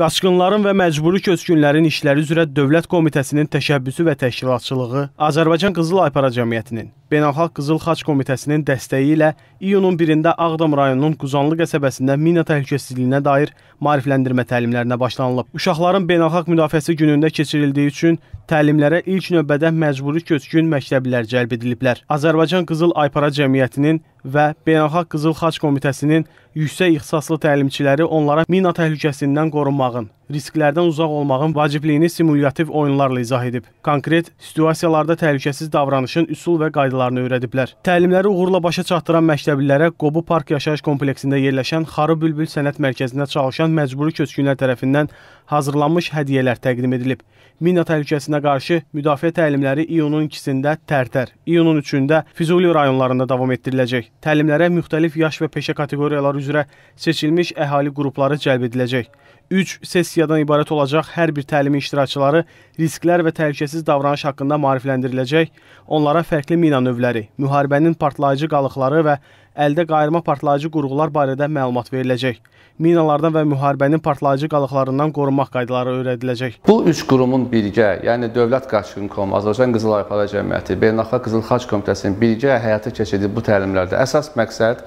Qaçqınların və məcburi köçkünlərin işləri üzrə Dövlət Komitəsinin təşəbbüsü və təşkilatçılığı Azərbaycan Qızıl Aypara Cəmiyyətinin, Beynəlxalq Qızıl Xaç Komitəsinin dəstəyi ilə iyunun 1-də Ağdam rayonunun Quzanlı qəsəbəsində mina təhlükəsizliyinə dair maarifləndirmə təlimlərinə başlanılıb. Uşaqların Beynəlxalq Müdafiəsi günündə keçirildiyi üçün təlimlərə ilk növbədə məcburi köçkün məktəblilər cəlb ediliblər. Azərbaycan Qızıl Aypara Cəmiyyətinin və Beynəlxalq Qızıl Xaç Komitəsinin yüksək ixtisaslı təlimçiləri onlara mina təhlükəsindən qorunmağın, risklərdən uzaq olmağın vacibliyini simulyativ oyunlarla izah edib. Konkret situasiyalarda təhlükəsiz davranışın üsul və qaydalarını öyrədiblər. Təlimləri uğurla başa çatdıran məktəblilərə Qobu Park yaşayış kompleksində yerləşən Xarı Bülbül Sənət Mərkəzində çalışan məcburi köçkünlər tərəfindən hazırlanmış hədiyyələr təqdim edilib. Mina təhlükəsinə qarşı müdafiə təlimləri iyunun 2-sində Tərtər, iyunun 3-də Füzuli rayonlarında davam etdiriləcək. Təlimlərə müxtəlif yaş və peşə kateqoriyaları hesabı üzrə seçilmiş əhali qrupları cəlb ediləcək. 3 sessiyadan ibarət olacaq hər bir təlimin iştirakçıları risklər və təhlükəsiz davranış haqqında maarifləndiriləcək, onlara fərqli mina növləri, müharibənin partlayıcı qalıqları və əldə qayırma partlayıcı qurğular barədə məlumat veriləcək. Minalardan və müharibənin partlayıcı qalıqlarından qorunmaq qaydaları öyrədiləcək. Bu üç qurumun birgə, yəni Dövlət Qaçqınkom, Azərbaycan Qızıl Aypalı Cəmiyyəti, Beynəlxalq Qızıl Xaç Komitəsinin birgə həyata keçirdiyi bu təlimlərdə əsas məqsəd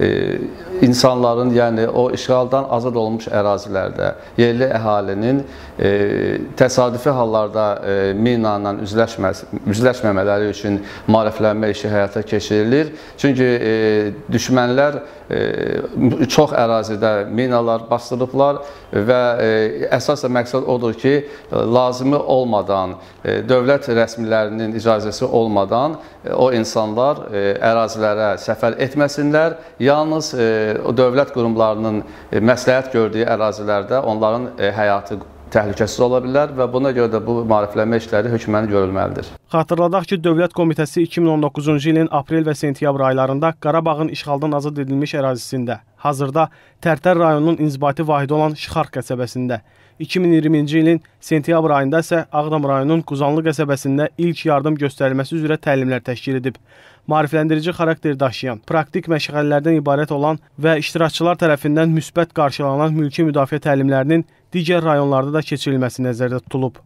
E, insanların, yəni o işğaldan azad olunmuş ərazilərdə yerli əhalinin e, təsadüfi hallarda e, minanla üzləşməz, üzləşməmələri üçün maariflənmə işi həyata keçirilir. Çünki e, düşmənlər e, çox ərazidə minalar bastırıblar və e, əsas məqsəd odur ki, lazımi olmadan, e, dövlət rəsmilərinin icazəsi olmadan e, o insanlar e, ərazilərə səfər etməsinlər, Yalnız e, o dövlət qurumlarının e, məsləhət gördüyü ərazilərdə onların e, həyatı təhlükəsiz ola bilər və buna görə də bu maariflənmə işləri hökmən görülməlidir. Xatırladaq ki, Dövlət Komitəsi 2019-cu ilin aprel və sentyabr aylarında Qarabağın işğaldan azad edilmiş ərazisində, hazırda Tərtər rayonunun inzibati vahidi olan Şıxarx qəsəbəsində, 2020-ci ilin sentyabr ayında isə Ağdam rayonunun Quzanlı qəsəbəsində ilk yardım göstərilməsi üzrə təlimlər təşkil edib. Maarifləndirici xarakter daşıyan, praktik məşğələlərdən ibarət olan və iştirakçılar tərəfindən müsbət qarşılanan mülki müdafiə təlimlərinin digər rayonlarda da keçirilməsi nəzərdə tutulub.